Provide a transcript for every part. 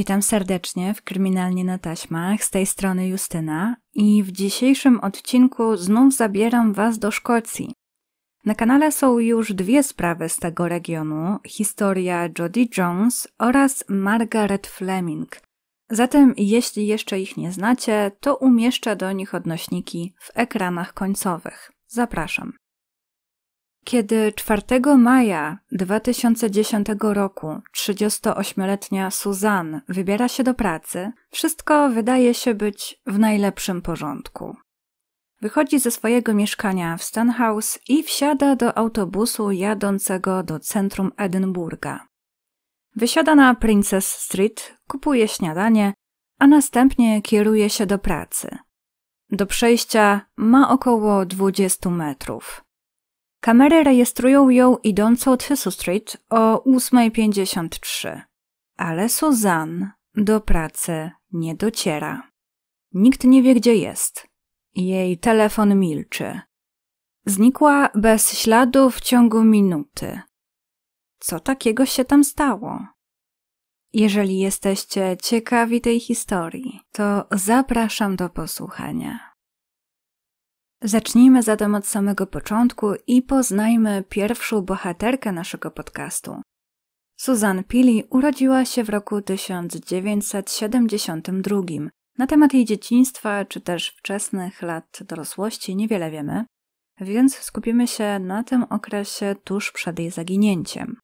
Witam serdecznie w Kryminalnie na Taśmach, z tej strony Justyna i w dzisiejszym odcinku znów zabieram Was do Szkocji. Na kanale są już dwie sprawy z tego regionu, historia Jodie Jones oraz Margaret Fleming. Zatem jeśli jeszcze ich nie znacie, to umieszczę do nich odnośniki w ekranach końcowych. Zapraszam. Kiedy 4 maja 2010 roku 38-letnia Suzanne wybiera się do pracy, wszystko wydaje się być w najlepszym porządku. Wychodzi ze swojego mieszkania w Stenhouse i wsiada do autobusu jadącego do centrum Edynburga. Wysiada na Princess Street, kupuje śniadanie, a następnie kieruje się do pracy. Do przejścia ma około 20 metrów. Kamery rejestrują ją idącą Thistle Street o 8.53, ale Suzanne do pracy nie dociera. Nikt nie wie, gdzie jest. Jej telefon milczy. Znikła bez śladu w ciągu minuty. Co takiego się tam stało? Jeżeli jesteście ciekawi tej historii, to zapraszam do posłuchania. Zacznijmy zatem od samego początku i poznajmy pierwszą bohaterkę naszego podcastu. Susan Pili urodziła się w roku 1972. Na temat jej dzieciństwa czy też wczesnych lat dorosłości niewiele wiemy, więc skupimy się na tym okresie tuż przed jej zaginięciem.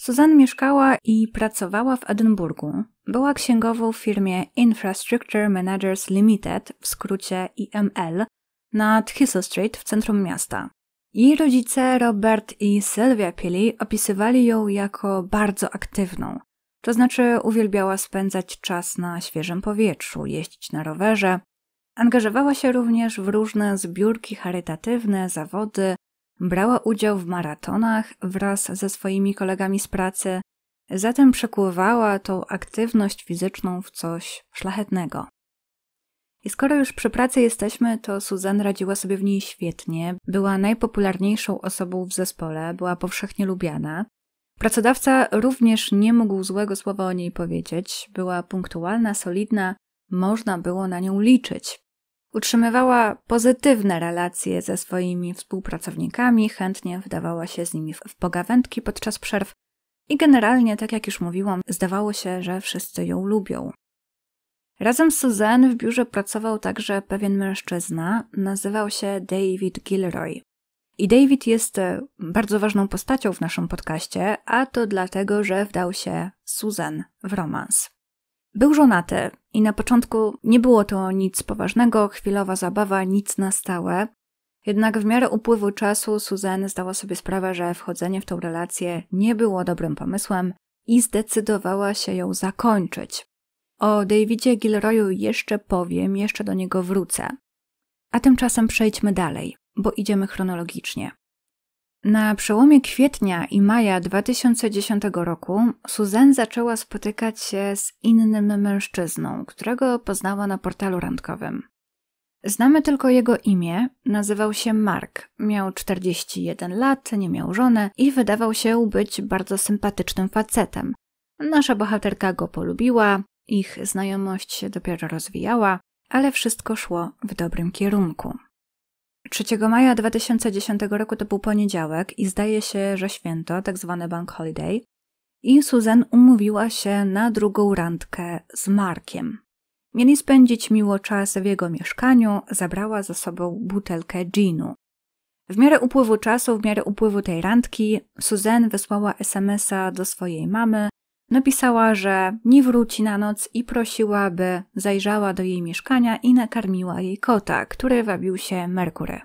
Susan mieszkała i pracowała w Edynburgu. Była księgową w firmie Infrastructure Managers Limited, w skrócie IML, na Thistle Street w centrum miasta. Jej rodzice Robert i Sylwia Pili opisywali ją jako bardzo aktywną, to znaczy uwielbiała spędzać czas na świeżym powietrzu, jeździć na rowerze. Angażowała się również w różne zbiórki charytatywne, zawody, brała udział w maratonach wraz ze swoimi kolegami z pracy, zatem przekuwała tą aktywność fizyczną w coś szlachetnego. I skoro już przy pracy jesteśmy, to Suzanne radziła sobie w niej świetnie. Była najpopularniejszą osobą w zespole, była powszechnie lubiana. Pracodawca również nie mógł złego słowa o niej powiedzieć. Była punktualna, solidna, można było na nią liczyć. Utrzymywała pozytywne relacje ze swoimi współpracownikami, chętnie wdawała się z nimi w pogawędki podczas przerw i generalnie, tak jak już mówiłam, zdawało się, że wszyscy ją lubią. Razem z Suzanne w biurze pracował także pewien mężczyzna, nazywał się David Gilroy. I David jest e, bardzo ważną postacią w naszym podcaście, a to dlatego, że wdał się Suzanne w romans. Był żonaty i na początku nie było to nic poważnego, chwilowa zabawa, nic na stałe. Jednak w miarę upływu czasu Suzanne zdała sobie sprawę, że wchodzenie w tą relację nie było dobrym pomysłem i zdecydowała się ją zakończyć. O Davidzie Gilroyu jeszcze powiem, jeszcze do niego wrócę. A tymczasem przejdźmy dalej, bo idziemy chronologicznie. Na przełomie kwietnia i maja 2010 roku Suzanne zaczęła spotykać się z innym mężczyzną, którego poznała na portalu randkowym. Znamy tylko jego imię, nazywał się Mark, miał 41 lat, nie miał żony i wydawał się być bardzo sympatycznym facetem. Nasza bohaterka go polubiła, ich znajomość się dopiero rozwijała, ale wszystko szło w dobrym kierunku. 3 maja 2010 roku to był poniedziałek i zdaje się, że święto, tak zwane bank holiday, i Susan umówiła się na drugą randkę z Markiem. Mieli spędzić miło czas w jego mieszkaniu, zabrała ze sobą butelkę ginu. W miarę upływu czasu, w miarę upływu tej randki, Susan wysłała SMS-a do swojej mamy, Napisała, że nie wróci na noc i prosiła, by zajrzała do jej mieszkania i nakarmiła jej kota, który wabił się Merkury.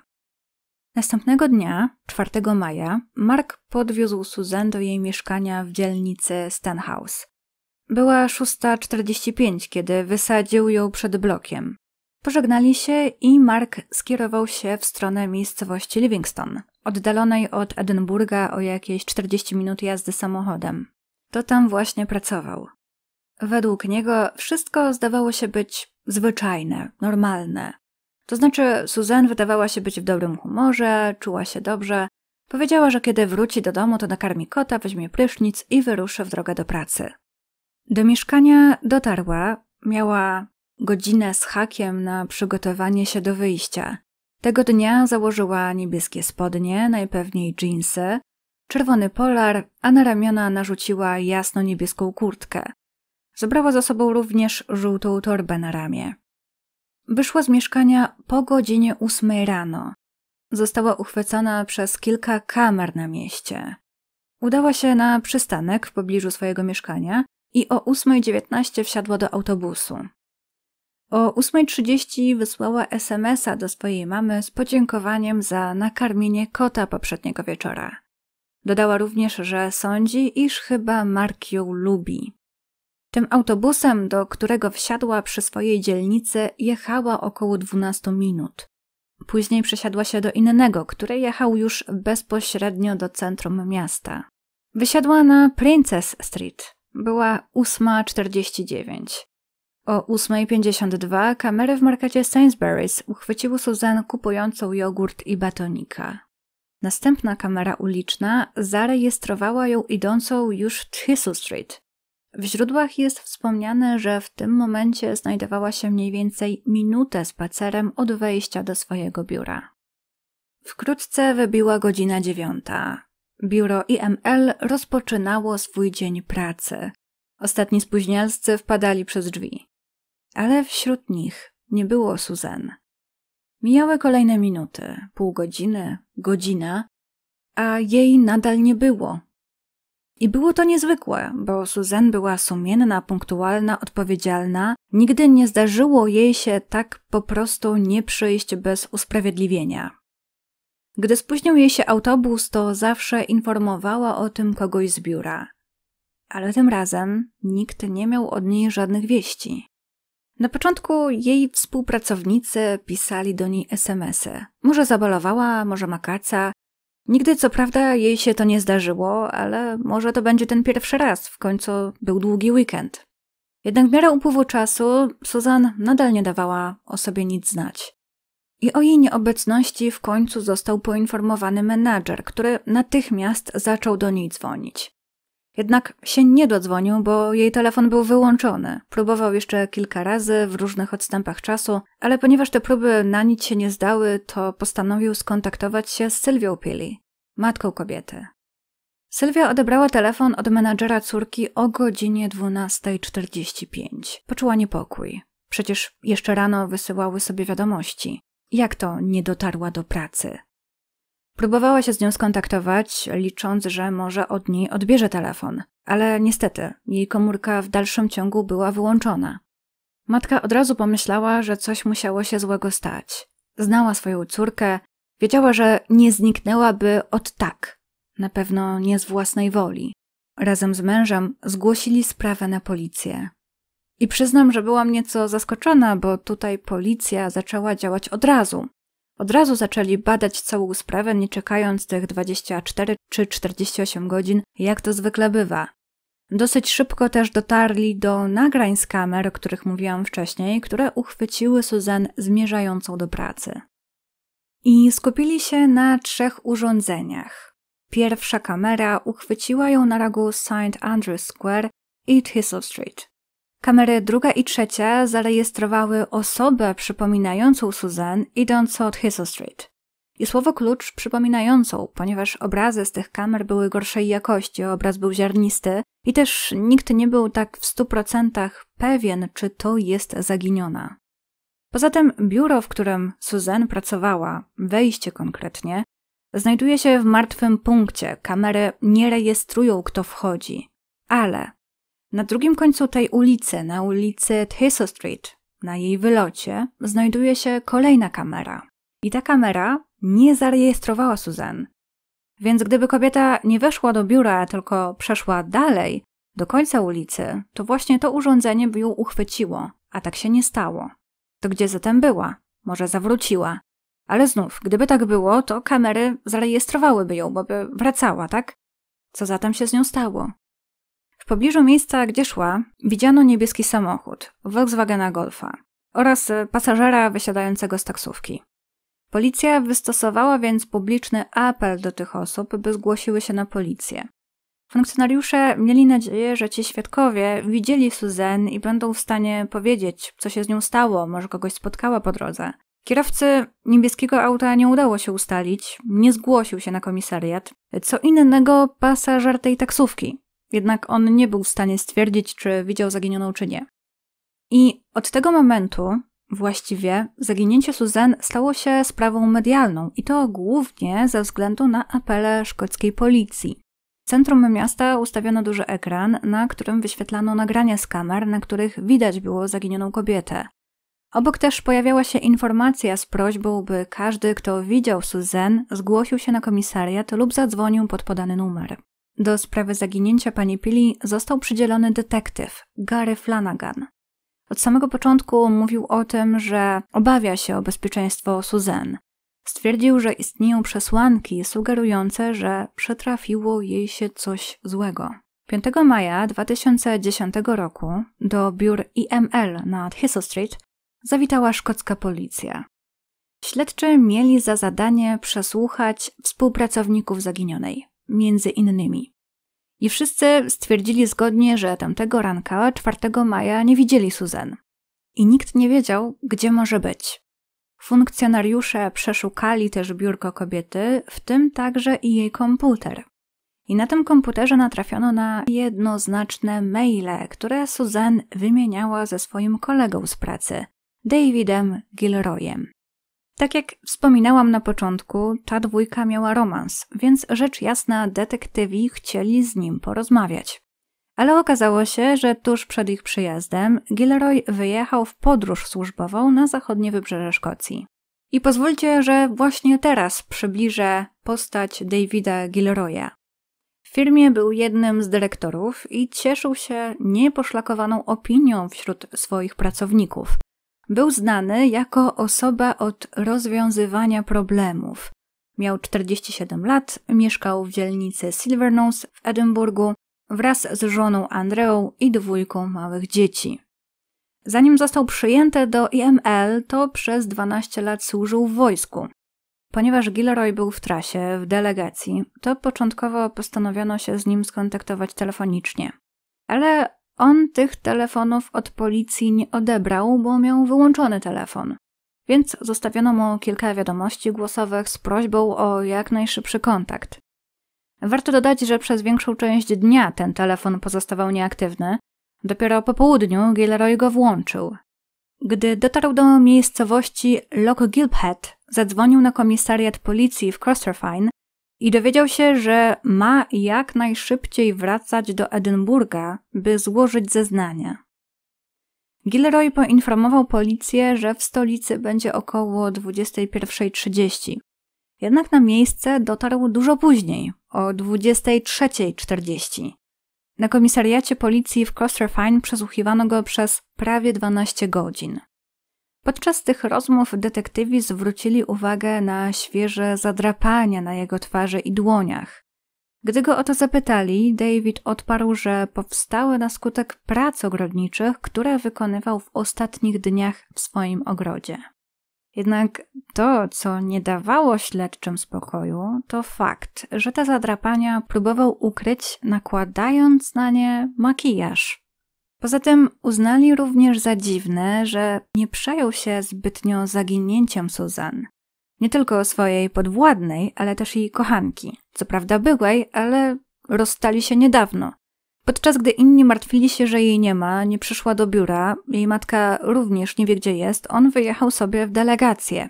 Następnego dnia, 4 maja, Mark podwiózł Susan do jej mieszkania w dzielnicy Stenhouse. Była 6.45, kiedy wysadził ją przed blokiem. Pożegnali się i Mark skierował się w stronę miejscowości Livingston, oddalonej od Edynburga o jakieś 40 minut jazdy samochodem to tam właśnie pracował. Według niego wszystko zdawało się być zwyczajne, normalne. To znaczy, Suzanne wydawała się być w dobrym humorze, czuła się dobrze. Powiedziała, że kiedy wróci do domu, to nakarmi kota, weźmie prysznic i wyruszy w drogę do pracy. Do mieszkania dotarła, miała godzinę z hakiem na przygotowanie się do wyjścia. Tego dnia założyła niebieskie spodnie, najpewniej dżinsy, czerwony polar, a na ramiona narzuciła jasno-niebieską kurtkę. Zabrała za sobą również żółtą torbę na ramię. Wyszła z mieszkania po godzinie ósmej rano. Została uchwycona przez kilka kamer na mieście. Udała się na przystanek w pobliżu swojego mieszkania i o 8.19 wsiadła do autobusu. O 8.30 wysłała SMS-a do swojej mamy z podziękowaniem za nakarmienie kota poprzedniego wieczora. Dodała również, że sądzi, iż chyba Mark ją lubi. Tym autobusem, do którego wsiadła przy swojej dzielnicy, jechała około 12 minut. Później przesiadła się do innego, który jechał już bezpośrednio do centrum miasta. Wysiadła na Princess Street. Była 8.49. O 8.52 kamery w markecie Sainsbury's uchwyciły Suzanne kupującą jogurt i batonika. Następna kamera uliczna zarejestrowała ją idącą już w Thistle Street. W źródłach jest wspomniane, że w tym momencie znajdowała się mniej więcej minutę spacerem od wejścia do swojego biura. Wkrótce wybiła godzina dziewiąta. Biuro IML rozpoczynało swój dzień pracy. Ostatni spóźnialscy wpadali przez drzwi. Ale wśród nich nie było Susan. Mijały kolejne minuty, pół godziny, godzina, a jej nadal nie było. I było to niezwykłe, bo Susan była sumienna, punktualna, odpowiedzialna. Nigdy nie zdarzyło jej się tak po prostu nie przyjść bez usprawiedliwienia. Gdy spóźnił jej się autobus, to zawsze informowała o tym kogoś z biura. Ale tym razem nikt nie miał od niej żadnych wieści. Na początku jej współpracownicy pisali do niej SMS-y. Może zabalowała, może makaca. Nigdy co prawda jej się to nie zdarzyło, ale może to będzie ten pierwszy raz, w końcu był długi weekend. Jednak w miarę upływu czasu Suzan nadal nie dawała o sobie nic znać. I o jej nieobecności w końcu został poinformowany menadżer, który natychmiast zaczął do niej dzwonić. Jednak się nie dodzwonił, bo jej telefon był wyłączony. Próbował jeszcze kilka razy w różnych odstępach czasu, ale ponieważ te próby na nic się nie zdały, to postanowił skontaktować się z Sylwią Pili, matką kobiety. Sylwia odebrała telefon od menadżera córki o godzinie 12.45. Poczuła niepokój. Przecież jeszcze rano wysyłały sobie wiadomości. Jak to nie dotarła do pracy? Próbowała się z nią skontaktować, licząc, że może od niej odbierze telefon, ale niestety jej komórka w dalszym ciągu była wyłączona. Matka od razu pomyślała, że coś musiało się złego stać. Znała swoją córkę, wiedziała, że nie zniknęłaby od tak, na pewno nie z własnej woli. Razem z mężem zgłosili sprawę na policję. I przyznam, że byłam nieco zaskoczona, bo tutaj policja zaczęła działać od razu. Od razu zaczęli badać całą sprawę, nie czekając tych 24 czy 48 godzin, jak to zwykle bywa. Dosyć szybko też dotarli do nagrań z kamer, o których mówiłam wcześniej, które uchwyciły Suzanne zmierzającą do pracy. I skupili się na trzech urządzeniach. Pierwsza kamera uchwyciła ją na rogu St. Andrews Square i Thistle Street. Kamery druga i trzecia zarejestrowały osobę przypominającą Suzanne idącą od Hissel Street. I słowo klucz przypominającą, ponieważ obrazy z tych kamer były gorszej jakości, obraz był ziarnisty i też nikt nie był tak w stu procentach pewien, czy to jest zaginiona. Poza tym biuro, w którym Suzanne pracowała, wejście konkretnie, znajduje się w martwym punkcie. Kamery nie rejestrują, kto wchodzi, ale na drugim końcu tej ulicy, na ulicy Thistle Street, na jej wylocie, znajduje się kolejna kamera. I ta kamera nie zarejestrowała Suzanne. Więc gdyby kobieta nie weszła do biura, tylko przeszła dalej, do końca ulicy, to właśnie to urządzenie by ją uchwyciło, a tak się nie stało. To gdzie zatem była? Może zawróciła. Ale znów, gdyby tak było, to kamery zarejestrowałyby ją, bo by wracała, tak? Co zatem się z nią stało? pobliżu miejsca, gdzie szła, widziano niebieski samochód Volkswagena Golfa oraz e, pasażera wysiadającego z taksówki. Policja wystosowała więc publiczny apel do tych osób, by zgłosiły się na policję. Funkcjonariusze mieli nadzieję, że ci świadkowie widzieli Suzanne i będą w stanie powiedzieć, co się z nią stało, może kogoś spotkała po drodze. Kierowcy niebieskiego auta nie udało się ustalić, nie zgłosił się na komisariat. Co innego pasażer tej taksówki. Jednak on nie był w stanie stwierdzić, czy widział zaginioną, czy nie. I od tego momentu Właściwie zaginięcie Suzanne stało się sprawą medialną i to głównie ze względu na apele szkockiej policji. W centrum miasta ustawiono duży ekran, na którym wyświetlano nagrania z kamer, na których widać było zaginioną kobietę. Obok też pojawiała się informacja z prośbą, by każdy, kto widział Suzanne, zgłosił się na komisariat lub zadzwonił pod podany numer. Do sprawy zaginięcia pani Pili został przydzielony detektyw Gary Flanagan. Od samego początku mówił o tym, że obawia się o bezpieczeństwo Suzanne. Stwierdził, że istnieją przesłanki sugerujące, że przetrafiło jej się coś złego. 5 maja 2010 roku do biur IML na Thistle Street zawitała szkocka policja. Śledczy mieli za zadanie przesłuchać współpracowników zaginionej między innymi. I wszyscy stwierdzili zgodnie, że tamtego ranka, 4 maja, nie widzieli Suzan. I nikt nie wiedział, gdzie może być. Funkcjonariusze przeszukali też biurko kobiety, w tym także i jej komputer. I na tym komputerze natrafiono na jednoznaczne maile, które Suzanne wymieniała ze swoim kolegą z pracy, Davidem Gilroyem. Tak jak wspominałam na początku, ta dwójka miała romans, więc rzecz jasna detektywi chcieli z nim porozmawiać. Ale okazało się, że tuż przed ich przyjazdem Gilroy wyjechał w podróż służbową na zachodnie wybrzeże Szkocji. I pozwólcie, że właśnie teraz przybliżę postać Davida Gilroya. W firmie był jednym z dyrektorów i cieszył się nieposzlakowaną opinią wśród swoich pracowników – był znany jako osoba od rozwiązywania problemów. Miał 47 lat, mieszkał w dzielnicy Silvernose w Edynburgu wraz z żoną Andreą i dwójką małych dzieci. Zanim został przyjęty do IML, to przez 12 lat służył w wojsku. Ponieważ Gilroy był w trasie, w delegacji, to początkowo postanowiono się z nim skontaktować telefonicznie. Ale on tych telefonów od policji nie odebrał, bo miał wyłączony telefon. Więc zostawiono mu kilka wiadomości głosowych z prośbą o jak najszybszy kontakt. Warto dodać, że przez większą część dnia ten telefon pozostawał nieaktywny. Dopiero po południu Gilroy go włączył. Gdy dotarł do miejscowości Loch Gilphead, zadzwonił na komisariat policji w Crosterfine i dowiedział się, że ma jak najszybciej wracać do Edynburga, by złożyć zeznanie. Gilroy poinformował policję, że w stolicy będzie około 21.30. Jednak na miejsce dotarł dużo później, o 23.40. Na komisariacie policji w Crossrefine przesłuchiwano go przez prawie 12 godzin. Podczas tych rozmów detektywi zwrócili uwagę na świeże zadrapania na jego twarzy i dłoniach. Gdy go o to zapytali, David odparł, że powstały na skutek prac ogrodniczych, które wykonywał w ostatnich dniach w swoim ogrodzie. Jednak to, co nie dawało śledczym spokoju, to fakt, że te zadrapania próbował ukryć, nakładając na nie makijaż. Poza tym uznali również za dziwne, że nie przejął się zbytnio zaginięciem Suzan. Nie tylko swojej podwładnej, ale też jej kochanki. Co prawda byłej, ale rozstali się niedawno. Podczas gdy inni martwili się, że jej nie ma, nie przyszła do biura, jej matka również nie wie gdzie jest, on wyjechał sobie w delegację.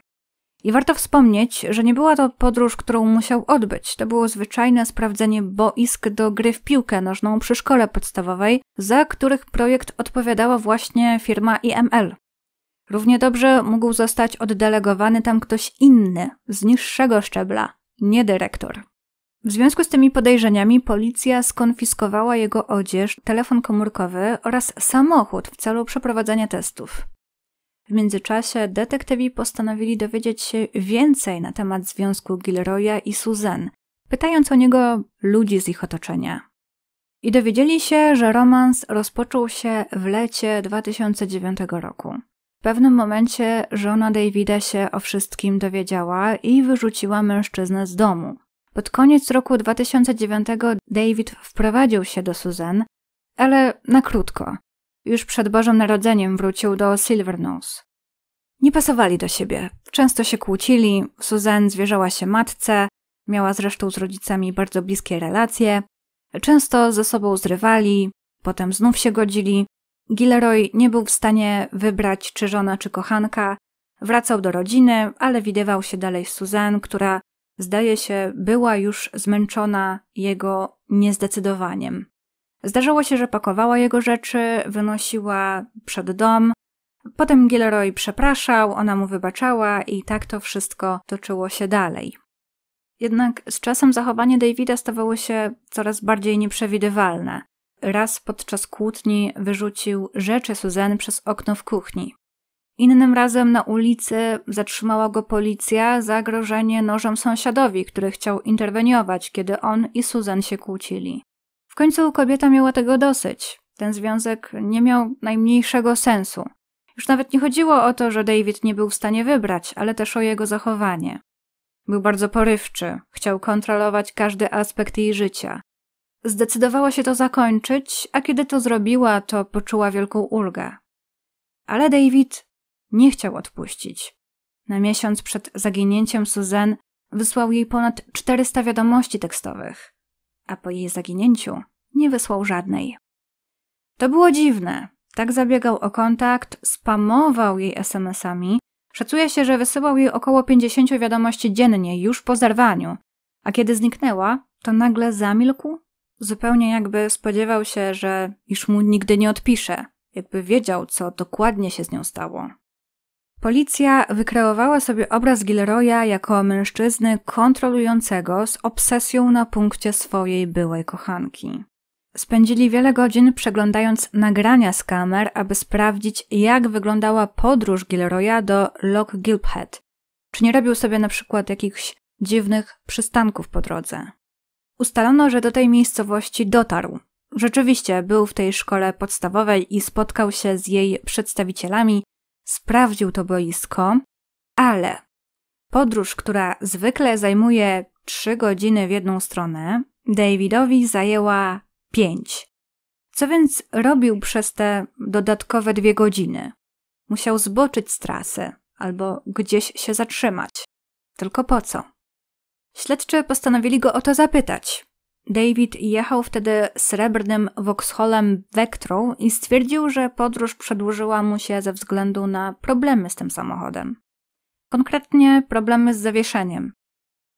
I warto wspomnieć, że nie była to podróż, którą musiał odbyć. To było zwyczajne sprawdzenie boisk do gry w piłkę nożną przy szkole podstawowej, za których projekt odpowiadała właśnie firma IML. Równie dobrze mógł zostać oddelegowany tam ktoś inny, z niższego szczebla, nie dyrektor. W związku z tymi podejrzeniami policja skonfiskowała jego odzież, telefon komórkowy oraz samochód w celu przeprowadzenia testów. W międzyczasie detektywi postanowili dowiedzieć się więcej na temat związku Gilroya i Suzanne, pytając o niego ludzi z ich otoczenia. I dowiedzieli się, że romans rozpoczął się w lecie 2009 roku. W pewnym momencie żona Davida się o wszystkim dowiedziała i wyrzuciła mężczyznę z domu. Pod koniec roku 2009 David wprowadził się do Suzanne, ale na krótko, już przed Bożym Narodzeniem wrócił do Silvernose. Nie pasowali do siebie, często się kłócili, Suzanne zwierzała się matce, miała zresztą z rodzicami bardzo bliskie relacje, często ze sobą zrywali, potem znów się godzili. Gilroy nie był w stanie wybrać czy żona, czy kochanka. Wracał do rodziny, ale widywał się dalej z Suzanne, która zdaje się była już zmęczona jego niezdecydowaniem. Zdarzało się, że pakowała jego rzeczy, wynosiła przed dom. Potem Gilroy przepraszał, ona mu wybaczała i tak to wszystko toczyło się dalej. Jednak z czasem zachowanie Davida stawało się coraz bardziej nieprzewidywalne. Raz podczas kłótni wyrzucił rzeczy Suzanne przez okno w kuchni. Innym razem na ulicy zatrzymała go policja za grożenie nożem sąsiadowi, który chciał interweniować, kiedy on i Susan się kłócili. W końcu kobieta miała tego dosyć. Ten związek nie miał najmniejszego sensu. Już nawet nie chodziło o to, że David nie był w stanie wybrać, ale też o jego zachowanie. Był bardzo porywczy, chciał kontrolować każdy aspekt jej życia. Zdecydowała się to zakończyć, a kiedy to zrobiła, to poczuła wielką ulgę. Ale David nie chciał odpuścić. Na miesiąc przed zaginięciem Suzanne wysłał jej ponad 400 wiadomości tekstowych a po jej zaginięciu nie wysłał żadnej. To było dziwne. Tak zabiegał o kontakt, spamował jej SMS-ami. Szacuje się, że wysyłał jej około 50 wiadomości dziennie, już po zerwaniu. A kiedy zniknęła, to nagle zamilkł, zupełnie jakby spodziewał się, że już mu nigdy nie odpisze, jakby wiedział, co dokładnie się z nią stało. Policja wykreowała sobie obraz Gilroya jako mężczyzny kontrolującego z obsesją na punkcie swojej byłej kochanki. Spędzili wiele godzin przeglądając nagrania z kamer, aby sprawdzić, jak wyglądała podróż Gilroya do Lock Gilphead. Czy nie robił sobie na przykład jakichś dziwnych przystanków po drodze. Ustalono, że do tej miejscowości dotarł. Rzeczywiście był w tej szkole podstawowej i spotkał się z jej przedstawicielami, sprawdził to boisko, ale podróż, która zwykle zajmuje 3 godziny w jedną stronę, Davidowi zajęła 5. Co więc robił przez te dodatkowe dwie godziny? Musiał zboczyć z trasy albo gdzieś się zatrzymać. Tylko po co? Śledczy postanowili go o to zapytać, David jechał wtedy srebrnym Vauxhallem Vectrą i stwierdził, że podróż przedłużyła mu się ze względu na problemy z tym samochodem. Konkretnie problemy z zawieszeniem.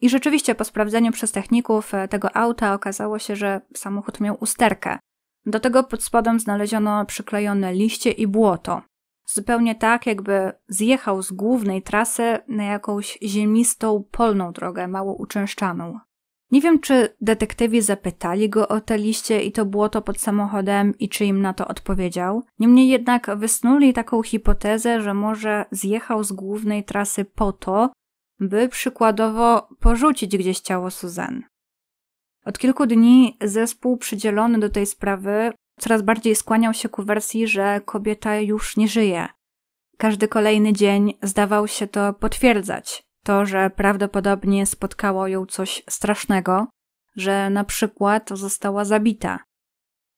I rzeczywiście po sprawdzeniu przez techników e, tego auta okazało się, że samochód miał usterkę. Do tego pod spodem znaleziono przyklejone liście i błoto. Zupełnie tak, jakby zjechał z głównej trasy na jakąś ziemistą, polną drogę, mało uczęszczaną. Nie wiem, czy detektywi zapytali go o te liście i to było to pod samochodem i czy im na to odpowiedział. Niemniej jednak wysnuli taką hipotezę, że może zjechał z głównej trasy po to, by przykładowo porzucić gdzieś ciało Suzanne. Od kilku dni zespół przydzielony do tej sprawy coraz bardziej skłaniał się ku wersji, że kobieta już nie żyje. Każdy kolejny dzień zdawał się to potwierdzać to, że prawdopodobnie spotkało ją coś strasznego, że na przykład została zabita.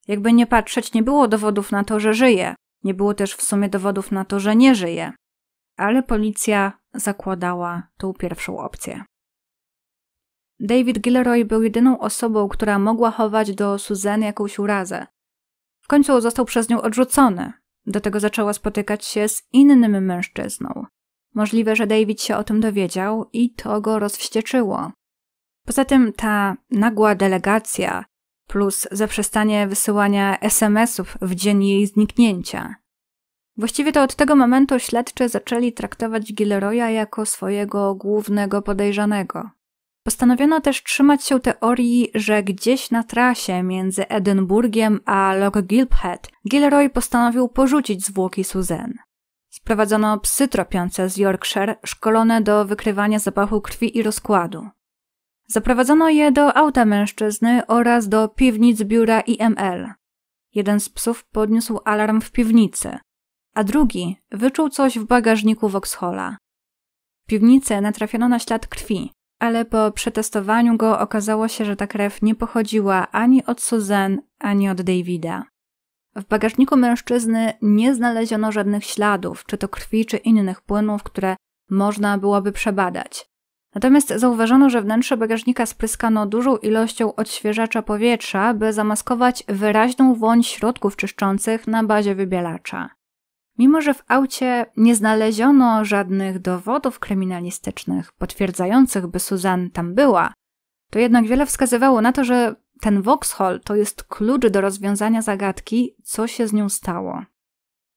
Jakby nie patrzeć, nie było dowodów na to, że żyje, nie było też w sumie dowodów na to, że nie żyje, ale policja zakładała tą pierwszą opcję. David Gilroy był jedyną osobą, która mogła chować do Suzanne jakąś urazę. W końcu został przez nią odrzucony. Do tego zaczęła spotykać się z innym mężczyzną. Możliwe, że David się o tym dowiedział i to go rozwścieczyło. Poza tym ta nagła delegacja plus zaprzestanie wysyłania SMS-ów w dzień jej zniknięcia. Właściwie to od tego momentu śledczy zaczęli traktować Gilroya jako swojego głównego podejrzanego. Postanowiono też trzymać się teorii, że gdzieś na trasie między Edynburgiem a Loch Gilphead Gilroy postanowił porzucić zwłoki Suzanne. Wprowadzono psy tropiące z Yorkshire, szkolone do wykrywania zapachu krwi i rozkładu. Zaprowadzono je do auta mężczyzny oraz do piwnic biura IML. Jeden z psów podniósł alarm w piwnicy, a drugi wyczuł coś w bagażniku Vauxhalla. W piwnicy natrafiono na ślad krwi, ale po przetestowaniu go okazało się, że ta krew nie pochodziła ani od Suzanne, ani od Davida. W bagażniku mężczyzny nie znaleziono żadnych śladów, czy to krwi, czy innych płynów, które można byłoby przebadać. Natomiast zauważono, że wnętrze bagażnika spryskano dużą ilością odświeżacza powietrza, by zamaskować wyraźną woń środków czyszczących na bazie wybielacza. Mimo, że w aucie nie znaleziono żadnych dowodów kryminalistycznych potwierdzających, by Suzanne tam była, to jednak wiele wskazywało na to, że ten Vauxhall to jest klucz do rozwiązania zagadki, co się z nią stało.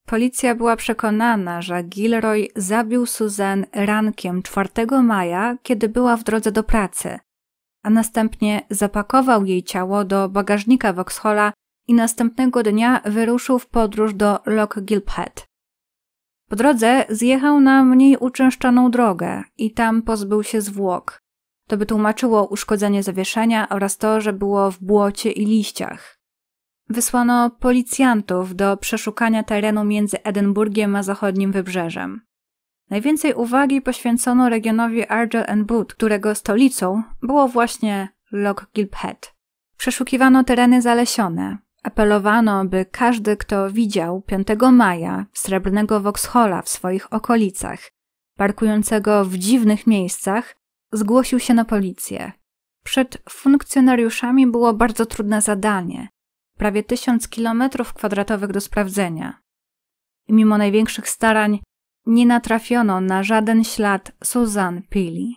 Policja była przekonana, że Gilroy zabił Suzanne rankiem 4 maja, kiedy była w drodze do pracy, a następnie zapakował jej ciało do bagażnika Vauxhalla i następnego dnia wyruszył w podróż do Lock Gilphead. Po drodze zjechał na mniej uczęszczaną drogę i tam pozbył się zwłok. To by tłumaczyło uszkodzenie zawieszenia oraz to, że było w błocie i liściach. Wysłano policjantów do przeszukania terenu między Edynburgiem a zachodnim wybrzeżem. Najwięcej uwagi poświęcono regionowi Argyll and Bute, którego stolicą było właśnie Loch Gilphead. Przeszukiwano tereny zalesione. Apelowano, by każdy, kto widział 5 maja srebrnego Vauxhalla w swoich okolicach, parkującego w dziwnych miejscach, Zgłosił się na policję. Przed funkcjonariuszami było bardzo trudne zadanie prawie tysiąc kilometrów kwadratowych do sprawdzenia. I mimo największych starań nie natrafiono na żaden ślad Suzanne Pili.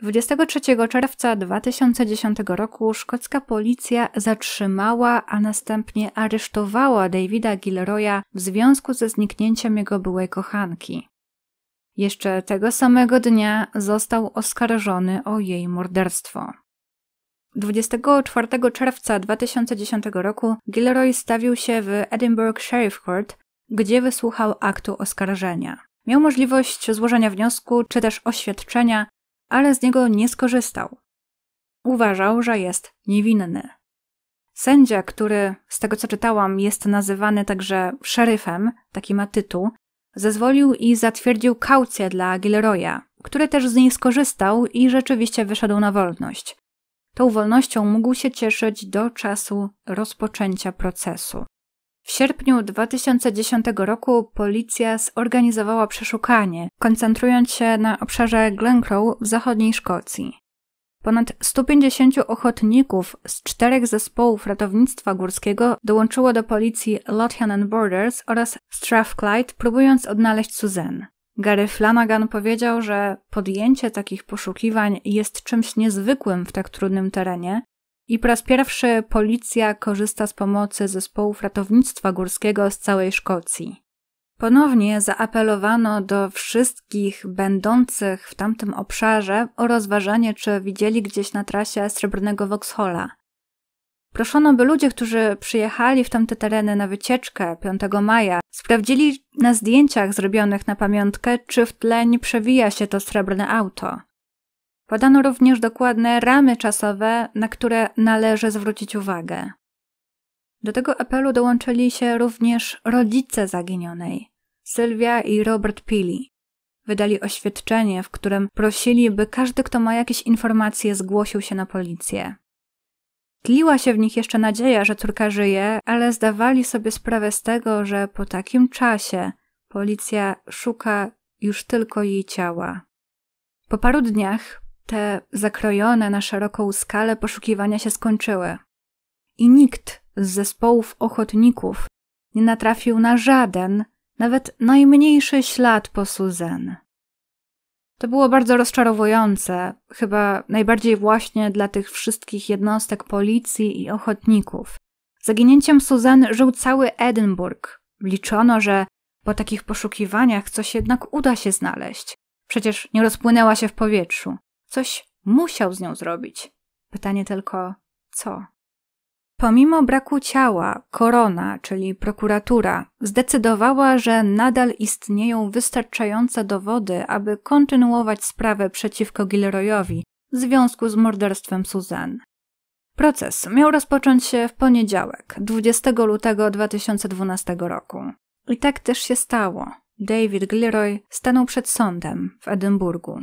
23 czerwca 2010 roku szkocka policja zatrzymała, a następnie aresztowała Davida Gilroya w związku ze zniknięciem jego byłej kochanki. Jeszcze tego samego dnia został oskarżony o jej morderstwo. 24 czerwca 2010 roku Gilroy stawił się w Edinburgh Sheriff Court, gdzie wysłuchał aktu oskarżenia. Miał możliwość złożenia wniosku czy też oświadczenia, ale z niego nie skorzystał. Uważał, że jest niewinny. Sędzia, który z tego co czytałam jest nazywany także szeryfem, taki ma tytuł, zezwolił i zatwierdził kaucję dla Gilroya, który też z niej skorzystał i rzeczywiście wyszedł na wolność. Tą wolnością mógł się cieszyć do czasu rozpoczęcia procesu. W sierpniu 2010 roku policja zorganizowała przeszukanie, koncentrując się na obszarze Glencoe w zachodniej Szkocji. Ponad 150 ochotników z czterech zespołów ratownictwa górskiego dołączyło do policji Lothian Borders oraz Strathclyde, próbując odnaleźć Suzanne. Gary Flanagan powiedział, że podjęcie takich poszukiwań jest czymś niezwykłym w tak trudnym terenie i po raz pierwszy policja korzysta z pomocy zespołów ratownictwa górskiego z całej Szkocji. Ponownie zaapelowano do wszystkich będących w tamtym obszarze o rozważanie, czy widzieli gdzieś na trasie srebrnego Vauxhalla. Proszono, by ludzie, którzy przyjechali w tamte tereny na wycieczkę 5 maja, sprawdzili na zdjęciach zrobionych na pamiątkę, czy w tle nie przewija się to srebrne auto. Podano również dokładne ramy czasowe, na które należy zwrócić uwagę. Do tego apelu dołączyli się również rodzice zaginionej, Sylwia i Robert Pili. Wydali oświadczenie, w którym prosili, by każdy, kto ma jakieś informacje, zgłosił się na policję. Tliła się w nich jeszcze nadzieja, że córka żyje, ale zdawali sobie sprawę z tego, że po takim czasie policja szuka już tylko jej ciała. Po paru dniach te zakrojone na szeroką skalę poszukiwania się skończyły. I nikt z zespołów ochotników nie natrafił na żaden, nawet najmniejszy ślad po Susan. To było bardzo rozczarowujące, chyba najbardziej właśnie dla tych wszystkich jednostek policji i ochotników. Zaginięciem Susan żył cały Edynburg. Liczono, że po takich poszukiwaniach coś jednak uda się znaleźć. Przecież nie rozpłynęła się w powietrzu. Coś musiał z nią zrobić. Pytanie tylko co? Pomimo braku ciała, korona, czyli prokuratura, zdecydowała, że nadal istnieją wystarczające dowody, aby kontynuować sprawę przeciwko Gilroyowi w związku z morderstwem Suzanne. Proces miał rozpocząć się w poniedziałek, 20 lutego 2012 roku. I tak też się stało. David Gilroy stanął przed sądem w Edynburgu.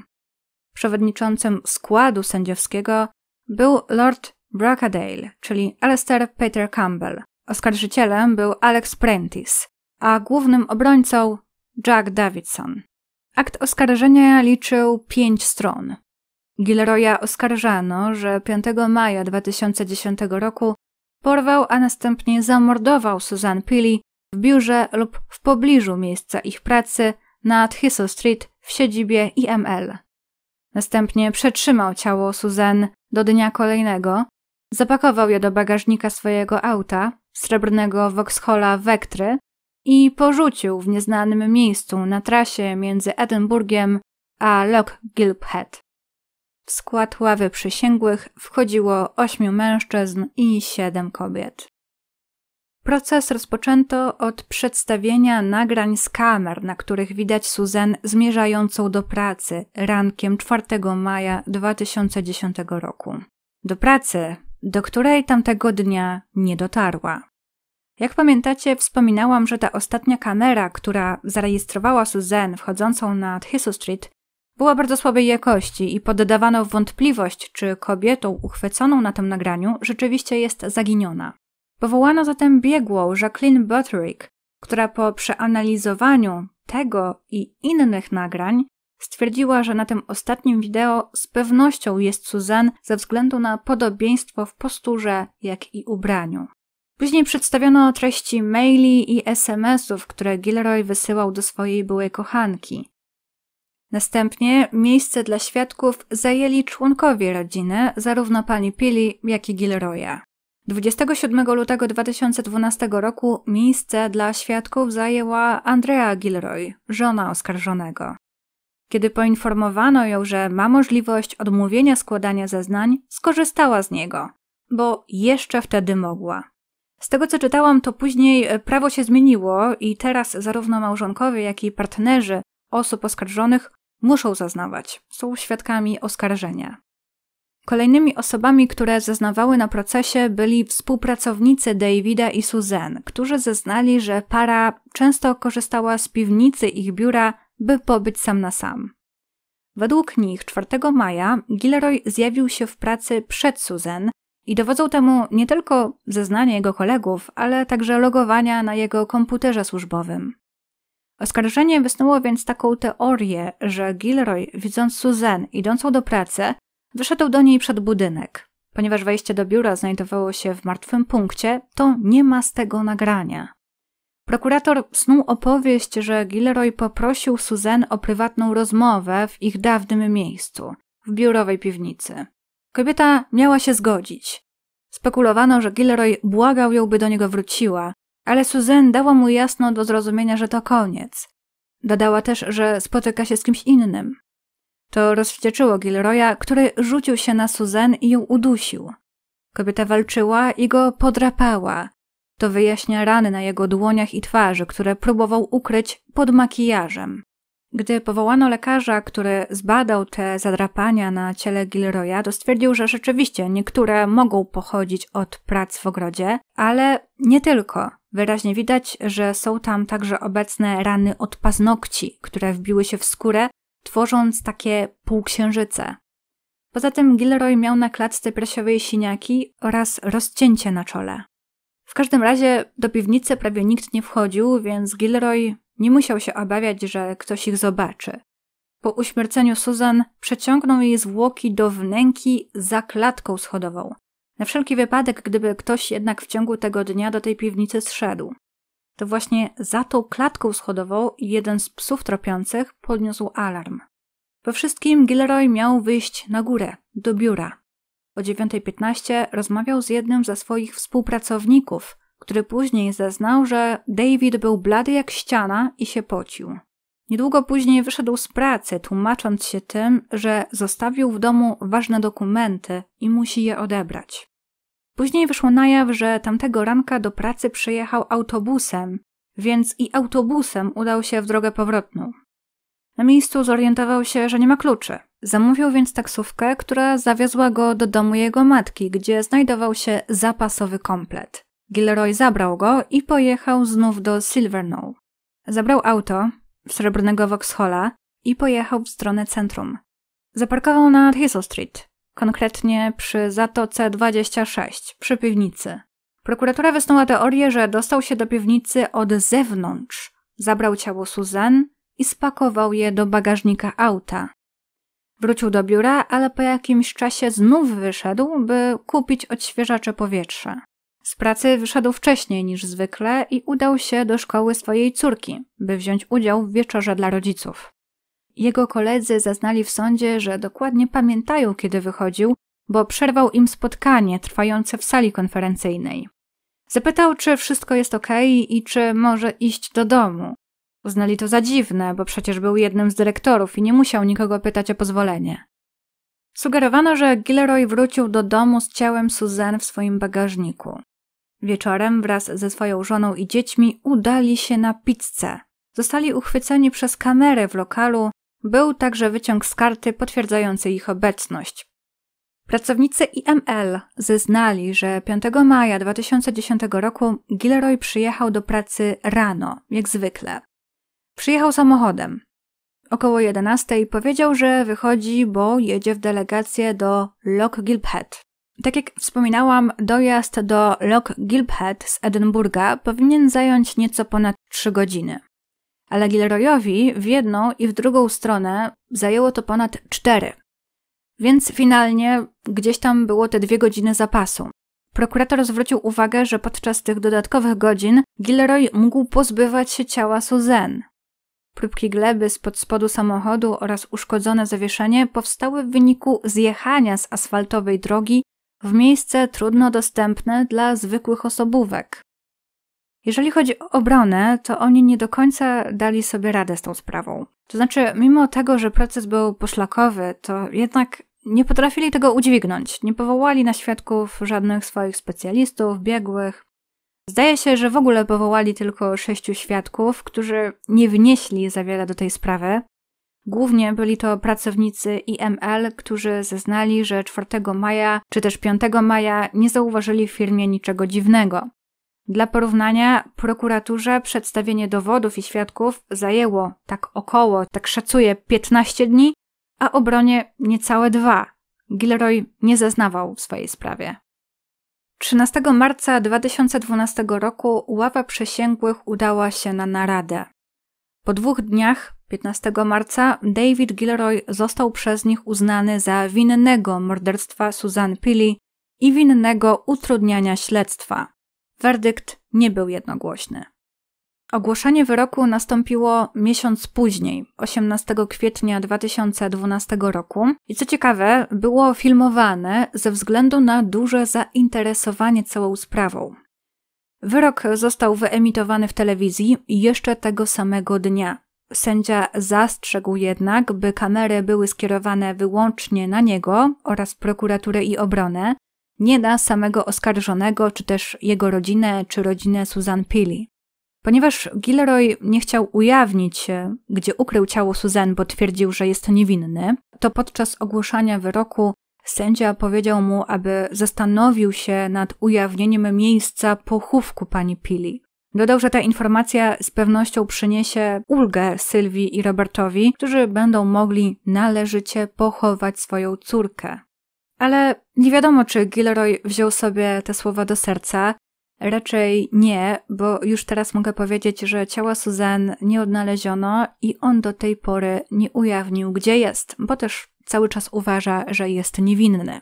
Przewodniczącym składu sędziowskiego był Lord Brackadale, czyli Alastair Peter Campbell. Oskarżycielem był Alex Prentice, a głównym obrońcą Jack Davidson. Akt oskarżenia liczył pięć stron. Gilroya oskarżano, że 5 maja 2010 roku porwał, a następnie zamordował Susan Pili w biurze lub w pobliżu miejsca ich pracy na Thistle Street w siedzibie IML. Następnie przetrzymał ciało Susan do dnia kolejnego, Zapakował je do bagażnika swojego auta, srebrnego Vauxhalla Vectry i porzucił w nieznanym miejscu na trasie między Edynburgiem a Loch Gilphead. W skład ławy przysięgłych wchodziło ośmiu mężczyzn i siedem kobiet. Proces rozpoczęto od przedstawienia nagrań z kamer, na których widać Suzanne zmierzającą do pracy rankiem 4 maja 2010 roku. Do pracy do której tamtego dnia nie dotarła. Jak pamiętacie, wspominałam, że ta ostatnia kamera, która zarejestrowała Suzanne wchodzącą na Thistle Street, była bardzo słabej jakości i poddawano wątpliwość, czy kobietą uchwyconą na tym nagraniu rzeczywiście jest zaginiona. Powołano zatem biegłą Jacqueline Butterick, która po przeanalizowaniu tego i innych nagrań Stwierdziła, że na tym ostatnim wideo z pewnością jest Suzanne ze względu na podobieństwo w posturze, jak i ubraniu. Później przedstawiono treści maili i SMS-ów, które Gilroy wysyłał do swojej byłej kochanki. Następnie miejsce dla świadków zajęli członkowie rodziny, zarówno pani Pili, jak i Gilroya. 27 lutego 2012 roku miejsce dla świadków zajęła Andrea Gilroy, żona oskarżonego. Kiedy poinformowano ją, że ma możliwość odmówienia składania zeznań, skorzystała z niego, bo jeszcze wtedy mogła. Z tego co czytałam, to później e, prawo się zmieniło i teraz zarówno małżonkowie, jak i partnerzy osób oskarżonych muszą zaznawać, są świadkami oskarżenia. Kolejnymi osobami, które zeznawały na procesie, byli współpracownicy Davida i Suzanne, którzy zeznali, że para często korzystała z piwnicy ich biura by pobyć sam na sam. Według nich 4 maja Gilroy zjawił się w pracy przed Susan i dowodzą temu nie tylko zeznania jego kolegów, ale także logowania na jego komputerze służbowym. Oskarżenie wysnuło więc taką teorię, że Gilroy, widząc Suzanne idącą do pracy, wyszedł do niej przed budynek. Ponieważ wejście do biura znajdowało się w martwym punkcie, to nie ma z tego nagrania. Prokurator snuł opowieść, że Gilroy poprosił Suzanne o prywatną rozmowę w ich dawnym miejscu, w biurowej piwnicy. Kobieta miała się zgodzić. Spekulowano, że Gilroy błagał ją, by do niego wróciła, ale Suzanne dała mu jasno do zrozumienia, że to koniec. Dodała też, że spotyka się z kimś innym. To rozwścieczyło Gilroya, który rzucił się na Suzanne i ją udusił. Kobieta walczyła i go podrapała – to wyjaśnia rany na jego dłoniach i twarzy, które próbował ukryć pod makijażem. Gdy powołano lekarza, który zbadał te zadrapania na ciele Gilroya, to stwierdził, że rzeczywiście niektóre mogą pochodzić od prac w ogrodzie, ale nie tylko. Wyraźnie widać, że są tam także obecne rany od paznokci, które wbiły się w skórę, tworząc takie półksiężyce. Poza tym Gilroy miał na klatce piersiowej siniaki oraz rozcięcie na czole każdym razie do piwnicy prawie nikt nie wchodził, więc Gilroy nie musiał się obawiać, że ktoś ich zobaczy. Po uśmierceniu Susan przeciągnął jej zwłoki do wnęki za klatką schodową. Na wszelki wypadek, gdyby ktoś jednak w ciągu tego dnia do tej piwnicy zszedł. To właśnie za tą klatką schodową jeden z psów tropiących podniósł alarm. Po wszystkim Gilroy miał wyjść na górę, do biura o 9.15 rozmawiał z jednym ze swoich współpracowników, który później zeznał, że David był blady jak ściana i się pocił. Niedługo później wyszedł z pracy, tłumacząc się tym, że zostawił w domu ważne dokumenty i musi je odebrać. Później wyszło na jaw, że tamtego ranka do pracy przyjechał autobusem, więc i autobusem udał się w drogę powrotną. Na miejscu zorientował się, że nie ma kluczy, Zamówił więc taksówkę, która zawiozła go do domu jego matki, gdzie znajdował się zapasowy komplet. Gilroy zabrał go i pojechał znów do Silvernow. Zabrał auto w srebrnego Vauxhalla i pojechał w stronę centrum. Zaparkował na Thistle Street, konkretnie przy Zatoce 26, przy piwnicy. Prokuratura wysnuła teorię, że dostał się do piwnicy od zewnątrz, zabrał ciało Suzanne i spakował je do bagażnika auta. Wrócił do biura, ale po jakimś czasie znów wyszedł, by kupić odświeżacze powietrza. Z pracy wyszedł wcześniej niż zwykle i udał się do szkoły swojej córki, by wziąć udział w wieczorze dla rodziców. Jego koledzy zaznali w sądzie, że dokładnie pamiętają, kiedy wychodził, bo przerwał im spotkanie trwające w sali konferencyjnej. Zapytał, czy wszystko jest ok i czy może iść do domu. Uznali to za dziwne, bo przecież był jednym z dyrektorów i nie musiał nikogo pytać o pozwolenie. Sugerowano, że Gilroy wrócił do domu z ciałem Suzanne w swoim bagażniku. Wieczorem wraz ze swoją żoną i dziećmi udali się na pizzę. Zostali uchwyceni przez kamerę w lokalu, był także wyciąg z karty potwierdzający ich obecność. Pracownicy IML zeznali, że 5 maja 2010 roku Gilroy przyjechał do pracy rano, jak zwykle. Przyjechał samochodem. Około 11 powiedział, że wychodzi, bo jedzie w delegację do Loch Gilphead. Tak jak wspominałam, dojazd do Loch Gilphead z Edynburga powinien zająć nieco ponad 3 godziny. Ale Gilroyowi w jedną i w drugą stronę zajęło to ponad 4. Więc finalnie gdzieś tam było te dwie godziny zapasu. Prokurator zwrócił uwagę, że podczas tych dodatkowych godzin Gilroy mógł pozbywać się ciała Suzanne. Próbki gleby spod spodu samochodu oraz uszkodzone zawieszenie powstały w wyniku zjechania z asfaltowej drogi w miejsce trudno dostępne dla zwykłych osobówek. Jeżeli chodzi o obronę, to oni nie do końca dali sobie radę z tą sprawą. To znaczy, mimo tego, że proces był poszlakowy, to jednak nie potrafili tego udźwignąć. Nie powołali na świadków żadnych swoich specjalistów, biegłych, Zdaje się, że w ogóle powołali tylko sześciu świadków, którzy nie wnieśli za wiele do tej sprawy. Głównie byli to pracownicy IML, którzy zeznali, że 4 maja czy też 5 maja nie zauważyli w firmie niczego dziwnego. Dla porównania, prokuraturze przedstawienie dowodów i świadków zajęło tak około, tak szacuje 15 dni, a obronie niecałe dwa. Gilroy nie zeznawał w swojej sprawie. 13 marca 2012 roku ława przysięgłych udała się na naradę. Po dwóch dniach, 15 marca, David Gilroy został przez nich uznany za winnego morderstwa Suzanne Pili i winnego utrudniania śledztwa. Werdykt nie był jednogłośny. Ogłoszenie wyroku nastąpiło miesiąc później, 18 kwietnia 2012 roku, i co ciekawe, było filmowane ze względu na duże zainteresowanie całą sprawą. Wyrok został wyemitowany w telewizji jeszcze tego samego dnia. Sędzia zastrzegł jednak, by kamery były skierowane wyłącznie na niego oraz prokuraturę i obronę, nie na samego oskarżonego, czy też jego rodzinę, czy rodzinę Susan Pili. Ponieważ Gilroy nie chciał ujawnić, gdzie ukrył ciało Suzanne, bo twierdził, że jest niewinny, to podczas ogłoszenia wyroku sędzia powiedział mu, aby zastanowił się nad ujawnieniem miejsca pochówku pani Pili. Dodał, że ta informacja z pewnością przyniesie ulgę Sylwii i Robertowi, którzy będą mogli należycie pochować swoją córkę. Ale nie wiadomo, czy Gilroy wziął sobie te słowa do serca, Raczej nie, bo już teraz mogę powiedzieć, że ciała Suzanne nie odnaleziono i on do tej pory nie ujawnił, gdzie jest, bo też cały czas uważa, że jest niewinny.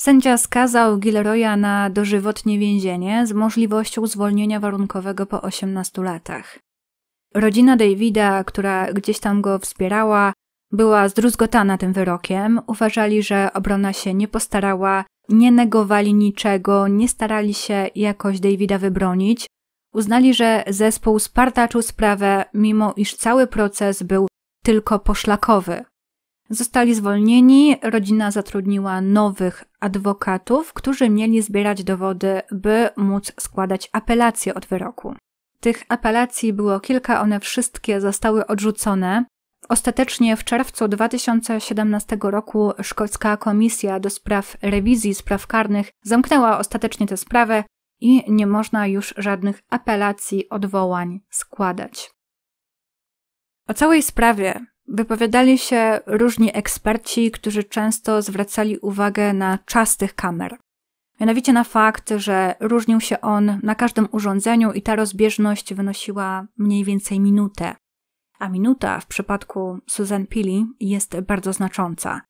Sędzia skazał Gilroya na dożywotnie więzienie z możliwością zwolnienia warunkowego po 18 latach. Rodzina Davida, która gdzieś tam go wspierała, była zdruzgotana tym wyrokiem. Uważali, że obrona się nie postarała, nie negowali niczego, nie starali się jakoś Davida wybronić. Uznali, że zespół spartaczył sprawę, mimo iż cały proces był tylko poszlakowy. Zostali zwolnieni, rodzina zatrudniła nowych adwokatów, którzy mieli zbierać dowody, by móc składać apelacje od wyroku. Tych apelacji było kilka, one wszystkie zostały odrzucone. Ostatecznie w czerwcu 2017 roku szkocka komisja do spraw rewizji spraw karnych zamknęła ostatecznie tę sprawę i nie można już żadnych apelacji, odwołań składać. O całej sprawie wypowiadali się różni eksperci, którzy często zwracali uwagę na czas tych kamer. Mianowicie na fakt, że różnił się on na każdym urządzeniu i ta rozbieżność wynosiła mniej więcej minutę a minuta w przypadku Susan Pili jest bardzo znacząca.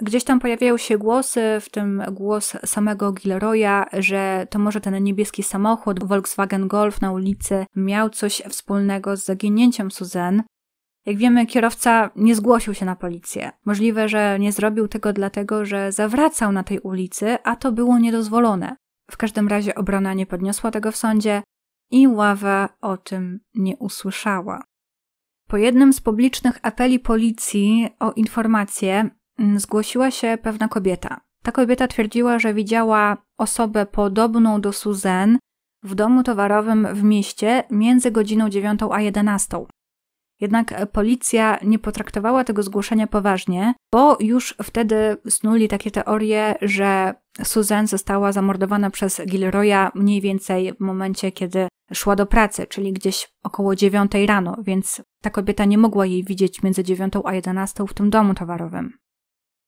Gdzieś tam pojawiają się głosy, w tym głos samego Gilroya, że to może ten niebieski samochód Volkswagen Golf na ulicy miał coś wspólnego z zaginięciem Suzanne. Jak wiemy, kierowca nie zgłosił się na policję. Możliwe, że nie zrobił tego dlatego, że zawracał na tej ulicy, a to było niedozwolone. W każdym razie obrona nie podniosła tego w sądzie i ława o tym nie usłyszała. Po jednym z publicznych apeli policji o informacje mm, zgłosiła się pewna kobieta. Ta kobieta twierdziła, że widziała osobę podobną do Suzanne w domu towarowym w mieście między godziną 9 a 11. Jednak policja nie potraktowała tego zgłoszenia poważnie, bo już wtedy snuli takie teorie, że Susan została zamordowana przez Gilroya mniej więcej w momencie, kiedy szła do pracy, czyli gdzieś około 9 rano, więc ta kobieta nie mogła jej widzieć między 9 a 11 w tym domu towarowym.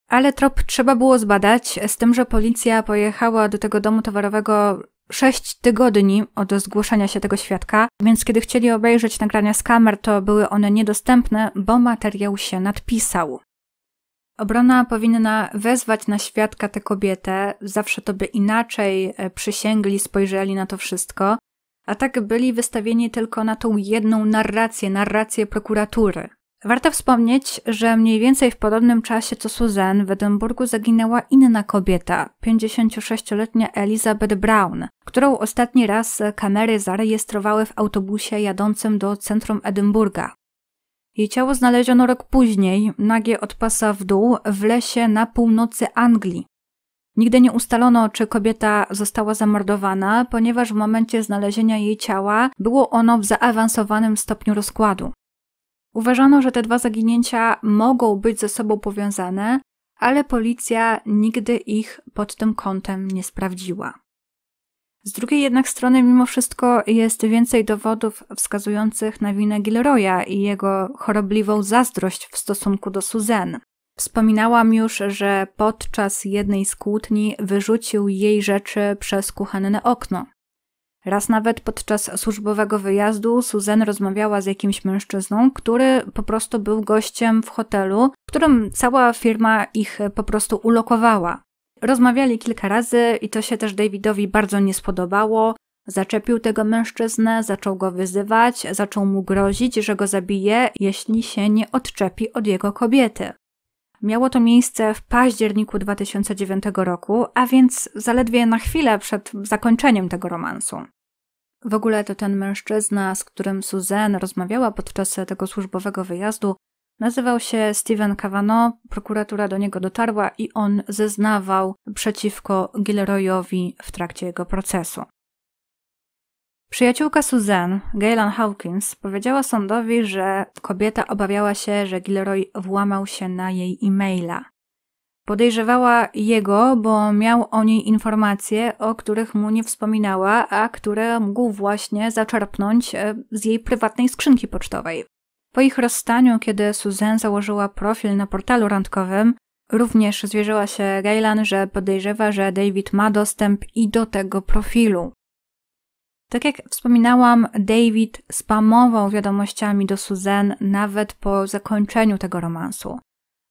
Ale trop trzeba było zbadać, z tym, że policja pojechała do tego domu towarowego sześć tygodni od zgłoszenia się tego świadka, więc kiedy chcieli obejrzeć nagrania z kamer, to były one niedostępne, bo materiał się nadpisał. Obrona powinna wezwać na świadka tę kobietę, zawsze to by inaczej e, przysięgli, spojrzeli na to wszystko, a tak byli wystawieni tylko na tą jedną narrację, narrację prokuratury. Warto wspomnieć, że mniej więcej w podobnym czasie co Suzanne w Edynburgu zaginęła inna kobieta, 56-letnia Elizabeth Brown, którą ostatni raz kamery zarejestrowały w autobusie jadącym do centrum Edynburga. Jej ciało znaleziono rok później, nagie od pasa w dół, w lesie na północy Anglii. Nigdy nie ustalono, czy kobieta została zamordowana, ponieważ w momencie znalezienia jej ciała było ono w zaawansowanym stopniu rozkładu. Uważano, że te dwa zaginięcia mogą być ze sobą powiązane, ale policja nigdy ich pod tym kątem nie sprawdziła. Z drugiej jednak strony, mimo wszystko, jest więcej dowodów wskazujących na winę Gilroya i jego chorobliwą zazdrość w stosunku do Suzanne. Wspominałam już, że podczas jednej z kłótni wyrzucił jej rzeczy przez kuchenne okno. Raz nawet podczas służbowego wyjazdu Suzen rozmawiała z jakimś mężczyzną, który po prostu był gościem w hotelu, w którym cała firma ich e, po prostu ulokowała. Rozmawiali kilka razy i to się też Davidowi bardzo nie spodobało. Zaczepił tego mężczyznę, zaczął go wyzywać, zaczął mu grozić, że go zabije, jeśli się nie odczepi od jego kobiety. Miało to miejsce w październiku 2009 roku, a więc zaledwie na chwilę przed zakończeniem tego romansu. W ogóle to ten mężczyzna, z którym Suzanne rozmawiała podczas tego służbowego wyjazdu, nazywał się Steven Cavanaugh, prokuratura do niego dotarła i on zeznawał przeciwko Gilroyowi w trakcie jego procesu. Przyjaciółka Suzanne, Galen Hawkins, powiedziała sądowi, że kobieta obawiała się, że Gilroy włamał się na jej e-maila. Podejrzewała jego, bo miał o niej informacje, o których mu nie wspominała, a które mógł właśnie zaczerpnąć e, z jej prywatnej skrzynki pocztowej. Po ich rozstaniu, kiedy Suzanne założyła profil na portalu randkowym, również zwierzyła się Gaylan, że podejrzewa, że David ma dostęp i do tego profilu. Tak jak wspominałam, David spamował wiadomościami do Suzanne nawet po zakończeniu tego romansu.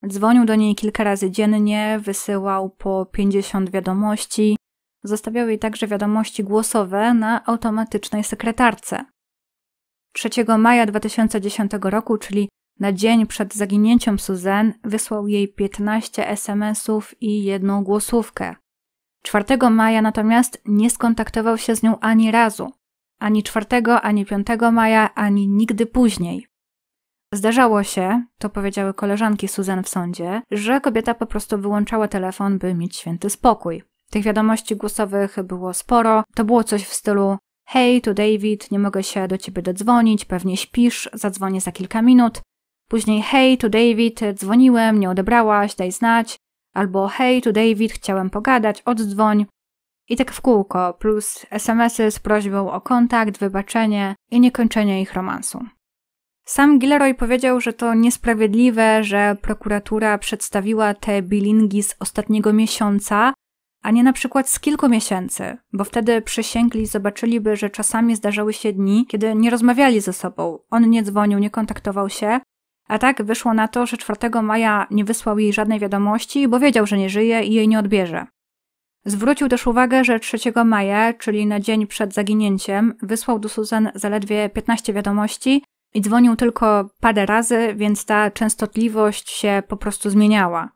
Dzwonił do niej kilka razy dziennie, wysyłał po 50 wiadomości, zostawiał jej także wiadomości głosowe na automatycznej sekretarce. 3 maja 2010 roku, czyli na dzień przed zaginięciem Suzanne, wysłał jej 15 SMS-ów i jedną głosówkę. 4 maja natomiast nie skontaktował się z nią ani razu, ani 4, ani 5 maja, ani nigdy później. Zdarzało się, to powiedziały koleżanki Susan w sądzie, że kobieta po prostu wyłączała telefon, by mieć święty spokój. Tych wiadomości głosowych było sporo, to było coś w stylu Hej, tu David, nie mogę się do ciebie dodzwonić, pewnie śpisz, zadzwonię za kilka minut. Później Hej, tu David, dzwoniłem, nie odebrałaś, daj znać albo hej, tu David, chciałem pogadać, oddzwoń. I tak w kółko, plus SMS-y z prośbą o kontakt, wybaczenie i niekończenie ich romansu. Sam Gilroy powiedział, że to niesprawiedliwe, że prokuratura przedstawiła te bilingi z ostatniego miesiąca, a nie na przykład z kilku miesięcy, bo wtedy przysięgli zobaczyliby, że czasami zdarzały się dni, kiedy nie rozmawiali ze sobą. On nie dzwonił, nie kontaktował się, a tak wyszło na to, że 4 maja nie wysłał jej żadnej wiadomości, bo wiedział, że nie żyje i jej nie odbierze. Zwrócił też uwagę, że 3 maja, czyli na dzień przed zaginięciem, wysłał do Susan zaledwie 15 wiadomości i dzwonił tylko parę razy, więc ta częstotliwość się po prostu zmieniała.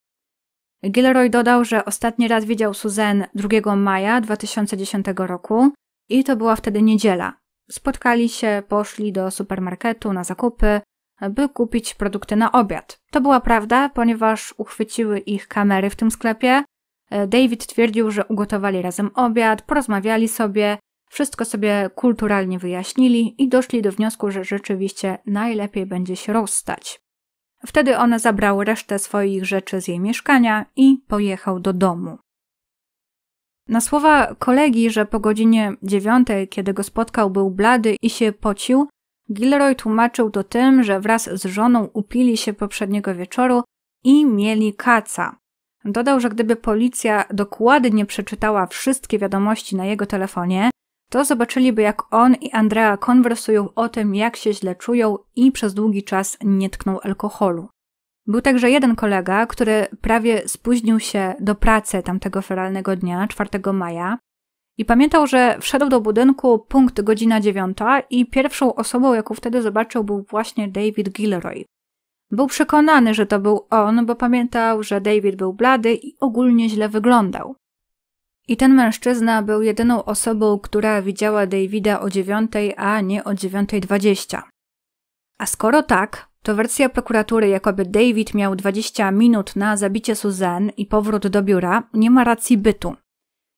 Gilroy dodał, że ostatni raz widział Susan 2 maja 2010 roku i to była wtedy niedziela. Spotkali się, poszli do supermarketu na zakupy, by kupić produkty na obiad. To była prawda, ponieważ uchwyciły ich kamery w tym sklepie. E, David twierdził, że ugotowali razem obiad, porozmawiali sobie, wszystko sobie kulturalnie wyjaśnili i doszli do wniosku, że rzeczywiście najlepiej będzie się rozstać. Wtedy on zabrał resztę swoich rzeczy z jej mieszkania i pojechał do domu. Na słowa kolegi, że po godzinie dziewiątej, kiedy go spotkał, był blady i się pocił, Gilroy tłumaczył to tym, że wraz z żoną upili się poprzedniego wieczoru i mieli kaca. Dodał, że gdyby policja dokładnie przeczytała wszystkie wiadomości na jego telefonie, to zobaczyliby, jak on i Andrea konwersują o tym, jak się źle czują i przez długi czas nie tknął alkoholu. Był także jeden kolega, który prawie spóźnił się do pracy tamtego feralnego dnia, 4 maja, i pamiętał, że wszedł do budynku punkt godzina dziewiąta i pierwszą osobą, jaką wtedy zobaczył, był właśnie David Gilroy. Był przekonany, że to był on, bo pamiętał, że David był blady i ogólnie źle wyglądał. I ten mężczyzna był jedyną osobą, która widziała Davida o dziewiątej, a nie o dziewiątej dwadzieścia. A skoro tak, to wersja prokuratury, jakoby David miał 20 minut na zabicie Suzanne i powrót do biura, nie ma racji bytu.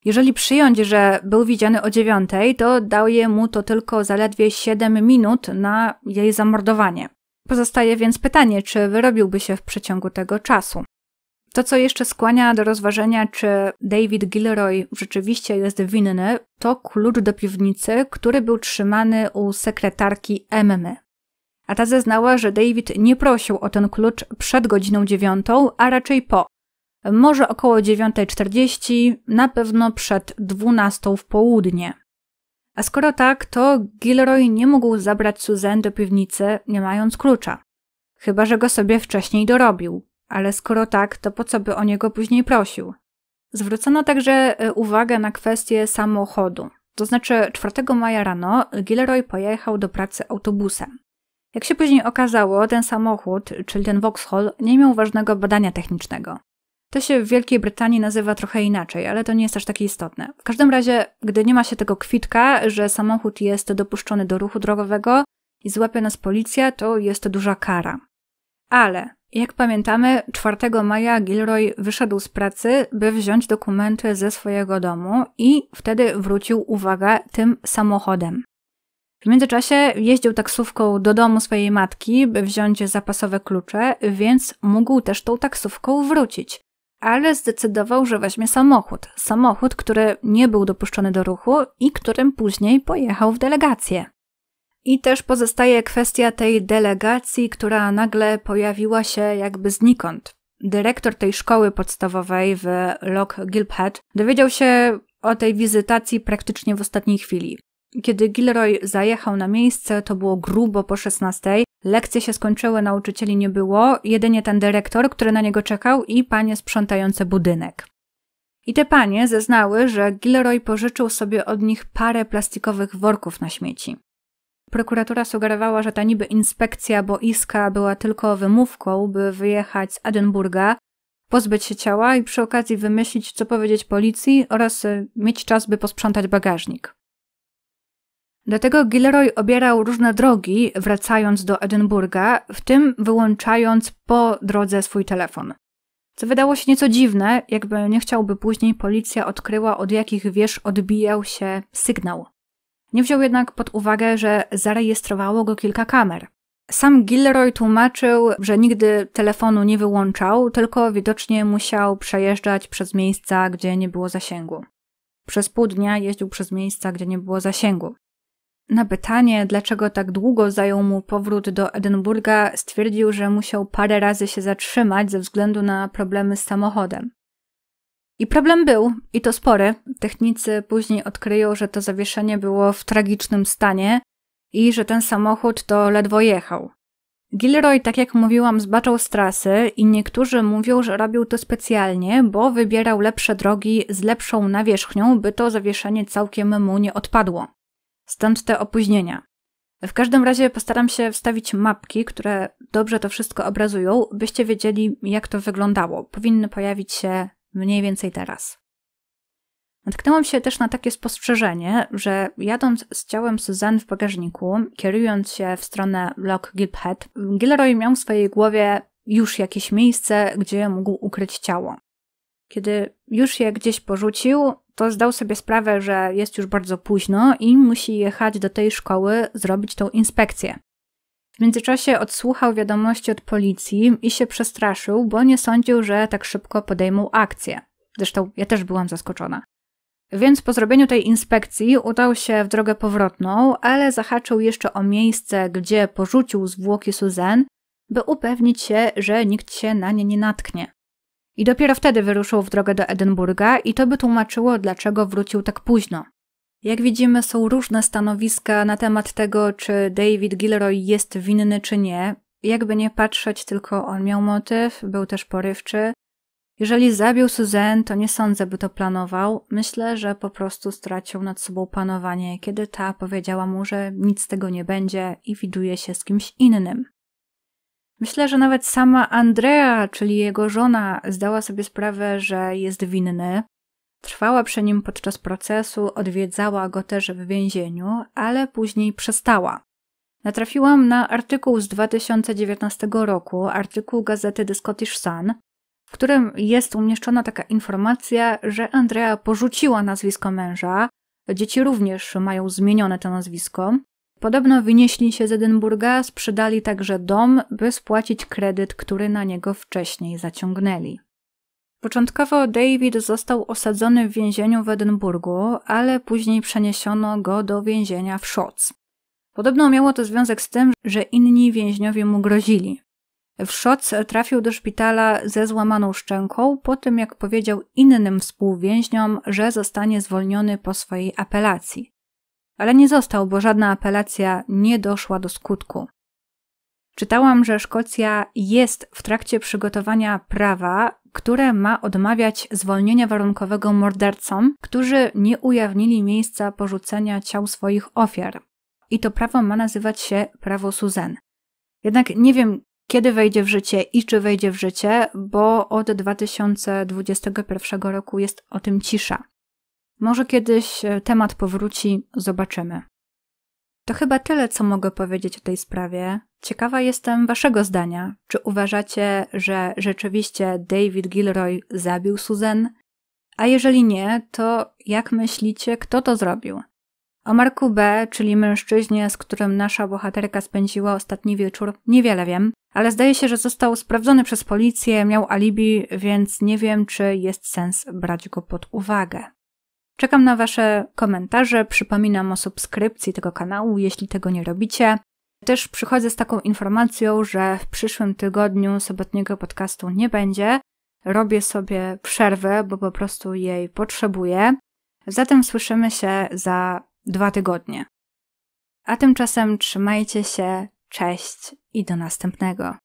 Jeżeli przyjąć, że był widziany o dziewiątej, to daje mu to tylko zaledwie 7 minut na jej zamordowanie. Pozostaje więc pytanie, czy wyrobiłby się w przeciągu tego czasu. To, co jeszcze skłania do rozważenia, czy David Gilroy rzeczywiście jest winny, to klucz do piwnicy, który był trzymany u sekretarki Emmy. A ta zeznała, że David nie prosił o ten klucz przed godziną dziewiątą, a raczej po, może około 9.40, na pewno przed 12 w południe. A skoro tak, to Gilroy nie mógł zabrać Suzanne do piwnicy, nie mając klucza. Chyba, że go sobie wcześniej dorobił, ale skoro tak, to po co by o niego później prosił? Zwrócono także e, uwagę na kwestię samochodu. To znaczy 4 maja rano Gilroy pojechał do pracy autobusem. Jak się później okazało, ten samochód, czyli ten Vauxhall, nie miał ważnego badania technicznego. To się w Wielkiej Brytanii nazywa trochę inaczej, ale to nie jest aż takie istotne. W każdym razie, gdy nie ma się tego kwitka, że samochód jest dopuszczony do ruchu drogowego i złapie nas policja, to jest to duża kara. Ale, jak pamiętamy, 4 maja Gilroy wyszedł z pracy, by wziąć dokumenty ze swojego domu i wtedy wrócił, uwaga, tym samochodem. W międzyczasie jeździł taksówką do domu swojej matki, by wziąć zapasowe klucze, więc mógł też tą taksówką wrócić ale zdecydował, że weźmie samochód. Samochód, który nie był dopuszczony do ruchu i którym później pojechał w delegację. I też pozostaje kwestia tej delegacji, która nagle pojawiła się jakby znikąd. Dyrektor tej szkoły podstawowej w Lock Gilphead dowiedział się o tej wizytacji praktycznie w ostatniej chwili. Kiedy Gilroy zajechał na miejsce, to było grubo po 16, Lekcje się skończyły, nauczycieli nie było, jedynie ten dyrektor, który na niego czekał i panie sprzątające budynek. I te panie zeznały, że Gilroy pożyczył sobie od nich parę plastikowych worków na śmieci. Prokuratura sugerowała, że ta niby inspekcja boiska była tylko wymówką, by wyjechać z Edynburga, pozbyć się ciała i przy okazji wymyślić, co powiedzieć policji oraz mieć czas, by posprzątać bagażnik. Dlatego Gilroy obierał różne drogi, wracając do Edynburga, w tym wyłączając po drodze swój telefon. Co wydało się nieco dziwne, jakby nie chciałby później policja odkryła, od jakich wież odbijał się sygnał. Nie wziął jednak pod uwagę, że zarejestrowało go kilka kamer. Sam Gilroy tłumaczył, że nigdy telefonu nie wyłączał, tylko widocznie musiał przejeżdżać przez miejsca, gdzie nie było zasięgu. Przez pół dnia jeździł przez miejsca, gdzie nie było zasięgu. Na pytanie, dlaczego tak długo zajął mu powrót do Edynburga, stwierdził, że musiał parę razy się zatrzymać ze względu na problemy z samochodem. I problem był, i to spory. Technicy później odkryją, że to zawieszenie było w tragicznym stanie i że ten samochód to ledwo jechał. Gilroy, tak jak mówiłam, zbaczał z trasy i niektórzy mówią, że robił to specjalnie, bo wybierał lepsze drogi z lepszą nawierzchnią, by to zawieszenie całkiem mu nie odpadło. Stąd te opóźnienia. W każdym razie postaram się wstawić mapki, które dobrze to wszystko obrazują, byście wiedzieli, jak to wyglądało. Powinny pojawić się mniej więcej teraz. Natknęłam się też na takie spostrzeżenie, że jadąc z ciałem Suzanne w bagażniku, kierując się w stronę Loch Gilphead, Gilroy miał w swojej głowie już jakieś miejsce, gdzie mógł ukryć ciało. Kiedy już je gdzieś porzucił, to zdał sobie sprawę, że jest już bardzo późno i musi jechać do tej szkoły zrobić tą inspekcję. W międzyczasie odsłuchał wiadomości od policji i się przestraszył, bo nie sądził, że tak szybko podejmą akcję. Zresztą ja też byłam zaskoczona. Więc po zrobieniu tej inspekcji udał się w drogę powrotną, ale zahaczył jeszcze o miejsce, gdzie porzucił zwłoki Suzanne, by upewnić się, że nikt się na nie nie natknie. I dopiero wtedy wyruszył w drogę do Edynburga i to by tłumaczyło, dlaczego wrócił tak późno. Jak widzimy, są różne stanowiska na temat tego, czy David Gilroy jest winny czy nie. Jakby nie patrzeć, tylko on miał motyw, był też porywczy. Jeżeli zabił Suzanne, to nie sądzę, by to planował. Myślę, że po prostu stracił nad sobą panowanie, kiedy ta powiedziała mu, że nic z tego nie będzie i widuje się z kimś innym. Myślę, że nawet sama Andrea, czyli jego żona, zdała sobie sprawę, że jest winny. Trwała przy nim podczas procesu, odwiedzała go też w więzieniu, ale później przestała. Natrafiłam na artykuł z 2019 roku, artykuł gazety The Scottish Sun, w którym jest umieszczona taka informacja, że Andrea porzuciła nazwisko męża, dzieci również mają zmienione to nazwisko, Podobno wynieśli się z Edynburga, sprzedali także dom, by spłacić kredyt, który na niego wcześniej zaciągnęli. Początkowo David został osadzony w więzieniu w Edynburgu, ale później przeniesiono go do więzienia w Szoc. Podobno miało to związek z tym, że inni więźniowie mu grozili. W Szoc trafił do szpitala ze złamaną szczęką po tym, jak powiedział innym współwięźniom, że zostanie zwolniony po swojej apelacji ale nie został, bo żadna apelacja nie doszła do skutku. Czytałam, że Szkocja jest w trakcie przygotowania prawa, które ma odmawiać zwolnienia warunkowego mordercom, którzy nie ujawnili miejsca porzucenia ciał swoich ofiar. I to prawo ma nazywać się prawo Suzen. Jednak nie wiem, kiedy wejdzie w życie i czy wejdzie w życie, bo od 2021 roku jest o tym cisza. Może kiedyś e, temat powróci, zobaczymy. To chyba tyle, co mogę powiedzieć o tej sprawie. Ciekawa jestem Waszego zdania. Czy uważacie, że rzeczywiście David Gilroy zabił Susan? A jeżeli nie, to jak myślicie, kto to zrobił? O Marku B., czyli mężczyźnie, z którym nasza bohaterka spędziła ostatni wieczór, niewiele wiem, ale zdaje się, że został sprawdzony przez policję, miał alibi, więc nie wiem, czy jest sens brać go pod uwagę. Czekam na Wasze komentarze, przypominam o subskrypcji tego kanału, jeśli tego nie robicie. Też przychodzę z taką informacją, że w przyszłym tygodniu sobotniego podcastu nie będzie. Robię sobie przerwę, bo po prostu jej potrzebuję. Zatem słyszymy się za dwa tygodnie. A tymczasem trzymajcie się, cześć i do następnego.